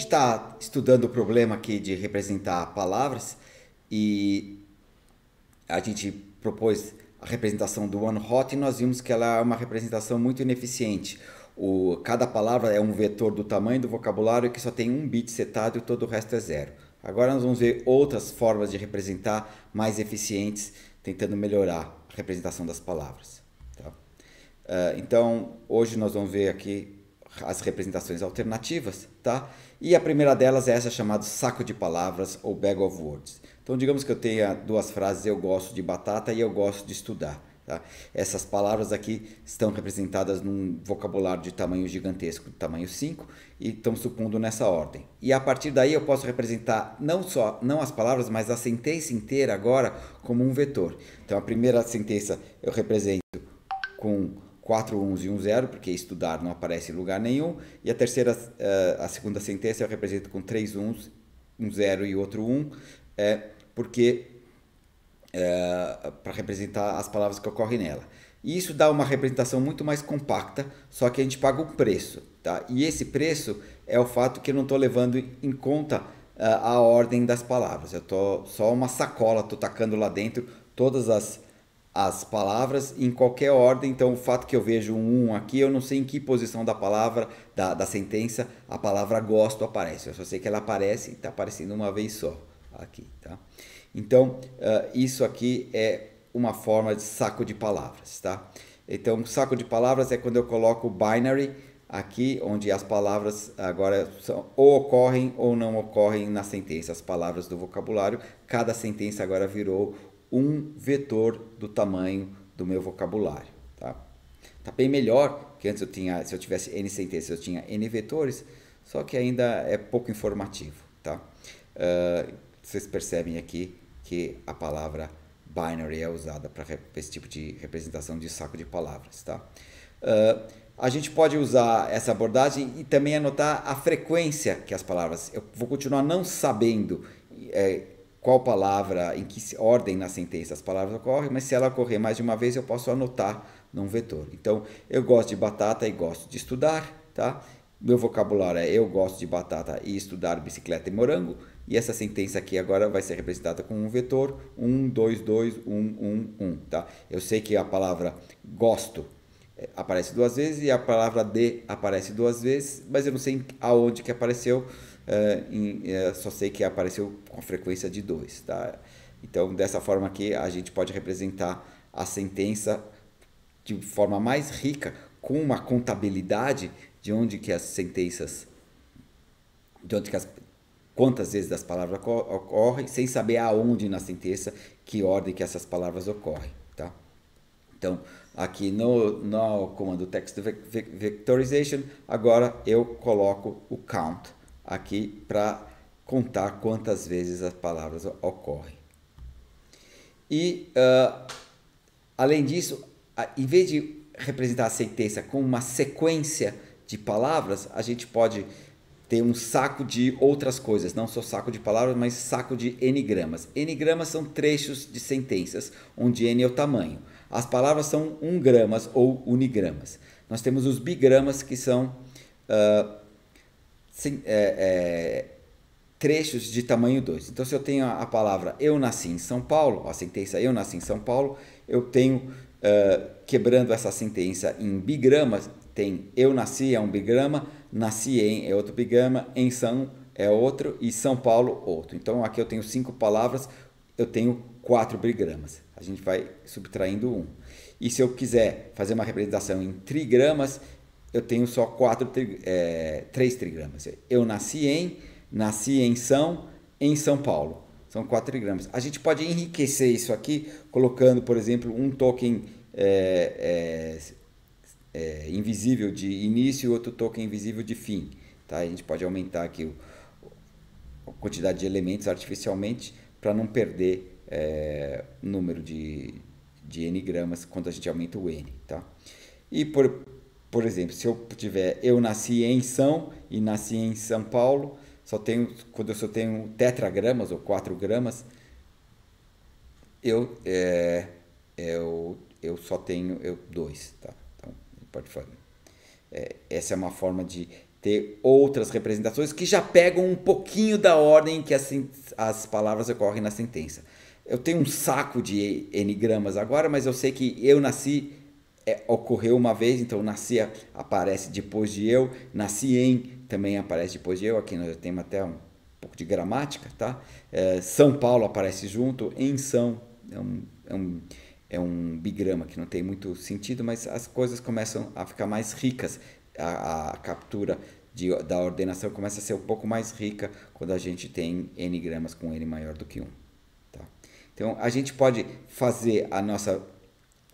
gente está estudando o problema aqui de representar palavras e a gente propôs a representação do one hot e nós vimos que ela é uma representação muito ineficiente. O, cada palavra é um vetor do tamanho do vocabulário que só tem um bit setado e todo o resto é zero. Agora nós vamos ver outras formas de representar mais eficientes, tentando melhorar a representação das palavras. Tá? Uh, então, hoje nós vamos ver aqui as representações alternativas, tá? E a primeira delas é essa chamada saco de palavras ou bag of words. Então, digamos que eu tenha duas frases, eu gosto de batata e eu gosto de estudar. Tá? Essas palavras aqui estão representadas num vocabulário de tamanho gigantesco, de tamanho 5, e estão supondo nessa ordem. E a partir daí eu posso representar não só não as palavras, mas a sentença inteira agora como um vetor. Então a primeira sentença eu represento com 4 11 e 1 0, porque estudar não aparece em lugar nenhum, e a terceira, eh, a segunda sentença eu represento com 3 uns, um 0 e outro 1, é, porque é, eh, para representar as palavras que ocorrem nela. E isso dá uma representação muito mais compacta, só que a gente paga um preço, tá? E esse preço é o fato que eu não estou levando em conta eh, a ordem das palavras. Eu estou só uma sacola, estou tacando lá dentro todas as as palavras em qualquer ordem. Então, o fato que eu vejo um 1 aqui, eu não sei em que posição da palavra, da, da sentença, a palavra gosto aparece. Eu só sei que ela aparece e está aparecendo uma vez só aqui. Tá? Então, uh, isso aqui é uma forma de saco de palavras. Tá? Então, saco de palavras é quando eu coloco binary aqui, onde as palavras agora são, ou ocorrem ou não ocorrem na sentença, as palavras do vocabulário. Cada sentença agora virou um vetor do tamanho do meu vocabulário. Tá, tá bem melhor que antes eu tinha, se eu tivesse n sentenças eu tinha n vetores, só que ainda é pouco informativo. Tá? Uh, vocês percebem aqui que a palavra binary é usada para esse tipo de representação de saco de palavras. Tá? Uh, a gente pode usar essa abordagem e também anotar a frequência que as palavras. Eu vou continuar não sabendo é, qual palavra, em que ordem na sentença as palavras ocorrem, mas se ela ocorrer mais de uma vez, eu posso anotar num vetor. Então, eu gosto de batata e gosto de estudar, tá? Meu vocabulário é eu gosto de batata e estudar bicicleta e morango. E essa sentença aqui agora vai ser representada com um vetor 1, 2, 2, 1, 1, 1, tá? Eu sei que a palavra gosto eh, aparece duas vezes e a palavra de aparece duas vezes, mas eu não sei aonde que apareceu uh, em, uh, só sei que apareceu com frequência de 2. Tá? Então, dessa forma aqui, a gente pode representar a sentença de forma mais rica, com uma contabilidade de onde que as sentenças, de onde que as, quantas vezes as palavras ocorrem, sem saber aonde na sentença, que ordem que essas palavras ocorrem. Tá? Então, aqui no, no comando text vectorization, agora eu coloco o count aqui para contar quantas vezes as palavras ocorrem. E, uh, além disso, em vez de representar a sentença com uma sequência de palavras, a gente pode ter um saco de outras coisas, não só saco de palavras, mas saco de enigramas. Enigramas são trechos de sentenças, onde n é o tamanho. As palavras são ungramas ou unigramas. Nós temos os bigramas, que são uh, sim, é, é, trechos de tamanho 2. Então, se eu tenho a, palavra eu nasci em São Paulo, a sentença eu nasci em São Paulo, eu tenho, uh, quebrando essa sentença em bigramas, tem eu nasci é um bigrama, nasci em é outro bigrama, em São é outro e São Paulo outro. Então, aqui eu tenho cinco palavras, eu tenho quatro bigramas. A gente vai subtraindo um. E se eu quiser fazer uma representação em trigramas, eu tenho só quatro, é, três trigramas. Eu nasci em, nasci em São, em São Paulo. São quatro trigramas. A gente pode enriquecer isso aqui colocando, por exemplo, um token é, é, é invisível de início e outro token invisível de fim. Tá? A gente pode aumentar aqui o, a quantidade de elementos artificialmente para não perder o é, número de, de n gramas quando a gente aumenta o n. Tá? E por, por exemplo, se eu tiver eu nasci em São e nasci em São Paulo, só tenho quando eu só tenho tetragramas ou quatro gramas, eu é, eu eu só tenho eu dois, tá? Então pode falar. É, essa é uma forma de ter outras representações que já pegam um pouquinho da ordem que as, as palavras ocorrem na sentença. Eu tenho um saco de n gramas agora, mas eu sei que eu nasci é, ocorreu uma vez, então nascia aparece depois de eu, nasci em também aparece depois de eu, aqui nós temos até um pouco de gramática, tá? É, São Paulo aparece junto, em São, é um, é, um, é um bigrama que não tem muito sentido, mas as coisas começam a ficar mais ricas, a, a captura de, da ordenação começa a ser um pouco mais rica quando a gente tem n gramas com n maior do que 1. Tá? Então, a gente pode fazer a nossa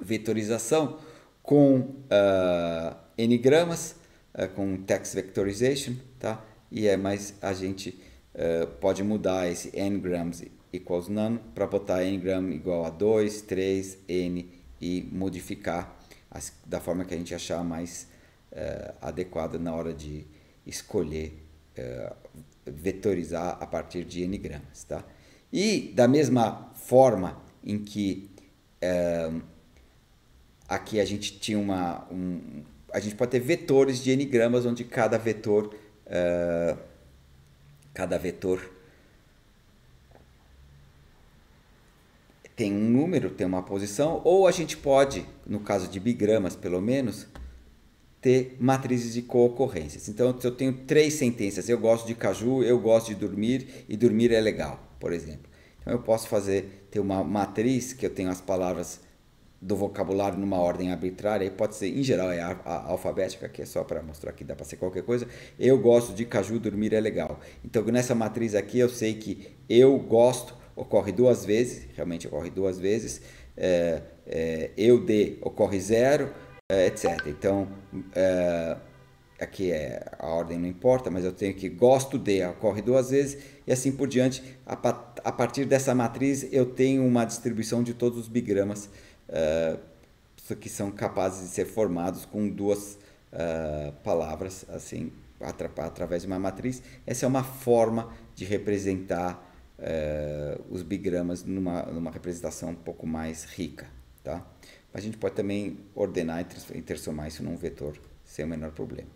vetorização com uh, ah, n-gramas, uh, ah, com text vectorization, tá? E é mais a gente uh, pode mudar esse n-grams equals none para botar n-gram igual a 2, 3, n e modificar as, da forma que a gente achar mais adequada na hora de escolher vetorizar a partir de n-gramas, tá? E da mesma forma em que Aqui a gente tinha uma. Um, a gente pode ter vetores de n-gramas, onde cada vetor. Uh, cada vetor tem um número, tem uma posição, ou a gente pode, no caso de bigramas pelo menos, ter matrizes de coocorrências Então, se eu tenho três sentenças, eu gosto de caju, eu gosto de dormir e dormir é legal, por exemplo. Então, eu posso fazer, ter uma matriz que eu tenho as palavras do vocabulário numa ordem arbitrária, e pode ser, em geral, é a, a alfabética, que é só para mostrar que dá para ser qualquer coisa. Eu gosto de caju, dormir é legal. Então, nessa matriz aqui, eu sei que eu gosto ocorre duas vezes, realmente ocorre duas vezes. É, é, eu de ocorre zero, é, etc. Então, é, aqui é, a ordem não importa, mas eu tenho que gosto de ocorre duas vezes e assim por diante. A, a partir dessa matriz, eu tenho uma distribuição de todos os bigramas uh, que são capazes de ser formados com duas uh, palavras, assim, atra através de uma matriz. Essa é uma forma de representar uh, os bigramas numa, numa representação um pouco mais rica, tá? A gente pode também ordenar e transformar isso num vetor sem o menor problema.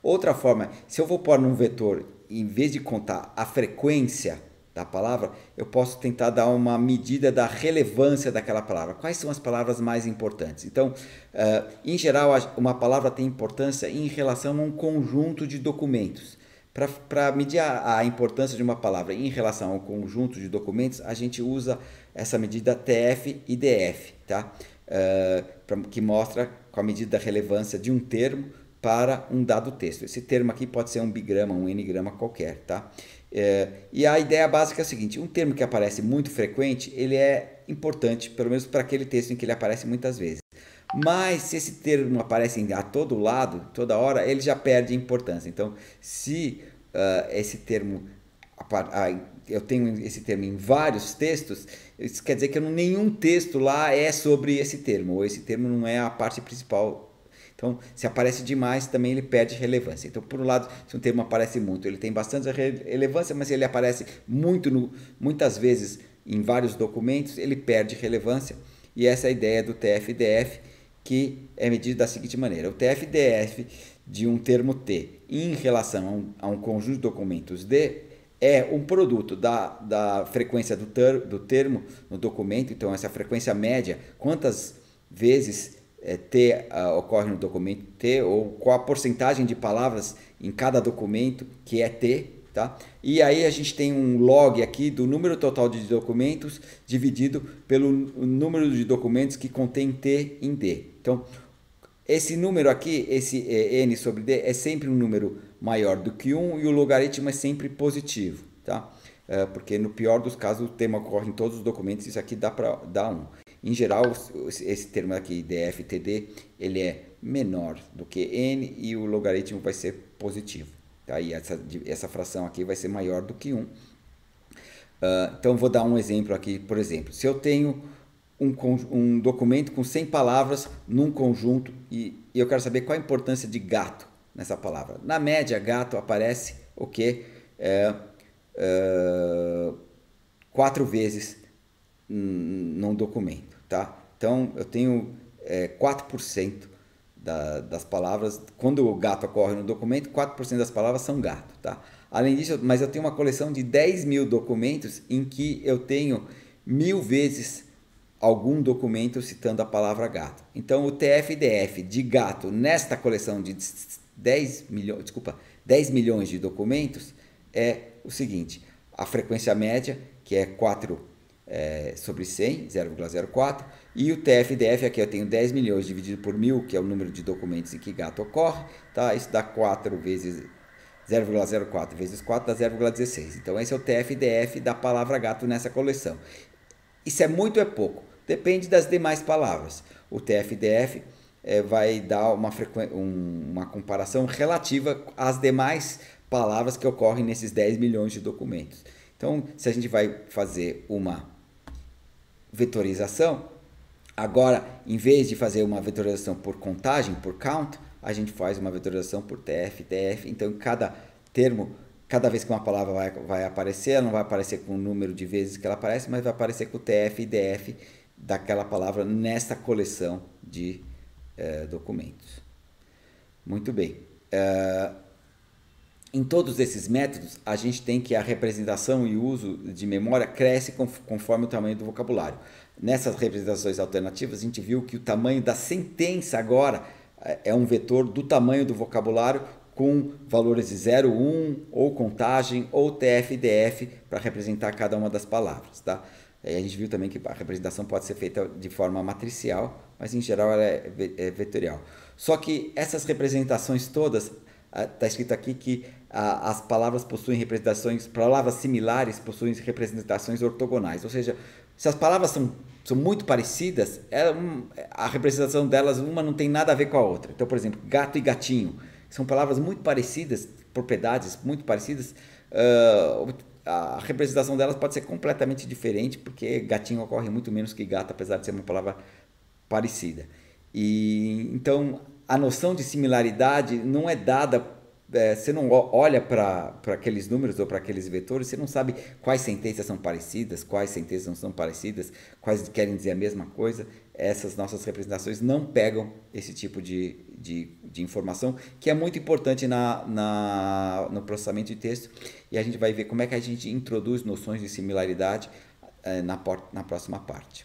Outra forma, se eu vou pôr num vetor, em vez de contar a frequência da palavra, eu posso tentar dar uma medida da relevância daquela palavra. Quais são as palavras mais importantes? Então, uh, em geral, uma palavra tem importância em relação a um conjunto de documentos. Para medir a, a, importância de uma palavra em relação ao conjunto de documentos, a gente usa essa medida TF e DF, tá? Uh, pra, que mostra com a medida da relevância de um termo para um dado texto. Esse termo aqui pode ser um bigrama, um n-grama qualquer, tá? É, e a ideia básica é a seguinte: um termo que aparece muito frequente, ele é importante, pelo menos para aquele texto em que ele aparece muitas vezes. Mas se esse termo aparece a todo lado, toda hora, ele já perde importância. Então, se uh, esse termo eu tenho esse termo em vários textos, isso quer dizer que nenhum texto lá é sobre esse termo, ou esse termo não é a parte principal então, se aparece demais, também ele perde relevância. Então, por um lado, se um termo aparece muito, ele tem bastante relevância, mas se ele aparece muito no, muitas vezes em vários documentos, ele perde relevância. E essa é a ideia do TFDF, que é medido da seguinte maneira: o TFDF de um termo T em relação a um, a um conjunto de documentos D é um produto da, da frequência do, ter, do termo no documento, então essa frequência média, quantas vezes é, T uh, ah, ocorre no documento T, ou qual a porcentagem de palavras em cada documento que é T, tá? E aí a gente tem um log aqui do número total de documentos dividido pelo número de documentos que contém T em D. Então, esse número aqui, esse é, N sobre D, é sempre um número maior do que 1 e o logaritmo é sempre positivo, tá? É, porque no pior dos casos o tema ocorre em todos os documentos, isso aqui dá para dar 1. Em geral, esse termo aqui, DFTD, ele é menor do que n e o logaritmo vai ser positivo. Tá? E essa, essa fração aqui vai ser maior do que 1. Uh, ah, então, vou dar um exemplo aqui. Por exemplo, se eu tenho um, um documento com 100 palavras num conjunto e, e, eu quero saber qual a importância de gato nessa palavra. Na média, gato aparece o quê? É, é quatro vezes num documento tá? Então eu tenho é, 4% da, das palavras, quando o gato ocorre no documento, 4% das palavras são gato, tá? Além disso, mas eu tenho uma coleção de 10 mil documentos em que eu tenho mil vezes algum documento citando a palavra gato. Então o TFDF de gato nesta coleção de 10 milhões, desculpa, 10 milhões de documentos é o seguinte: a frequência média, que é 4 é, sobre 100, 0,04. E o TFDF, aqui eu tenho 10 milhões dividido por mil, que é o número de documentos em que gato ocorre, tá? Isso dá 4 vezes 0,04 vezes 4 dá 0,16. Então esse é o TFDF da palavra gato nessa coleção. Isso é muito ou é pouco? Depende das demais palavras. O TFDF é, vai dar uma, um, uma comparação relativa às demais palavras que ocorrem nesses 10 milhões de documentos. Então, se a gente vai fazer uma vetorização, agora, em vez de fazer uma vetorização por contagem, por count, a gente faz uma vetorização por TF, TF. Então, cada termo, cada vez que uma palavra vai, vai aparecer, ela não vai aparecer com o número de vezes que ela aparece, mas vai aparecer com o TF e DF daquela palavra nessa coleção de eh, documentos. Muito bem. Uh, em todos esses métodos, a gente tem que a representação e uso de memória cresce conforme o tamanho do vocabulário. Nessas representações alternativas, a gente viu que o tamanho da sentença agora é, é um vetor do tamanho do vocabulário com valores de 0, 1 ou contagem ou TF e DF para representar cada uma das palavras. Tá? A gente viu também que a representação pode ser feita de forma matricial, mas em geral ela é, é vetorial. Só que essas representações todas, está escrito aqui que as palavras possuem representações, palavras similares possuem representações ortogonais. Ou seja, se as palavras são, são muito parecidas, é a representação delas, uma não tem nada a ver com a outra. Então, por exemplo, gato e gatinho são palavras muito parecidas, propriedades muito parecidas. Uh, a representação delas pode ser completamente diferente, porque gatinho ocorre muito menos que gato, apesar de ser uma palavra parecida. E então a noção de similaridade não é dada é, você não olha para aqueles números ou para aqueles vetores, você não sabe quais sentenças são parecidas, quais sentenças não são parecidas, quais querem dizer a mesma coisa. Essas nossas representações não pegam esse tipo de, de, de informação, que é muito importante na, na, no processamento de texto. E a gente vai ver como é que a gente introduz noções de similaridade é, na, na próxima parte.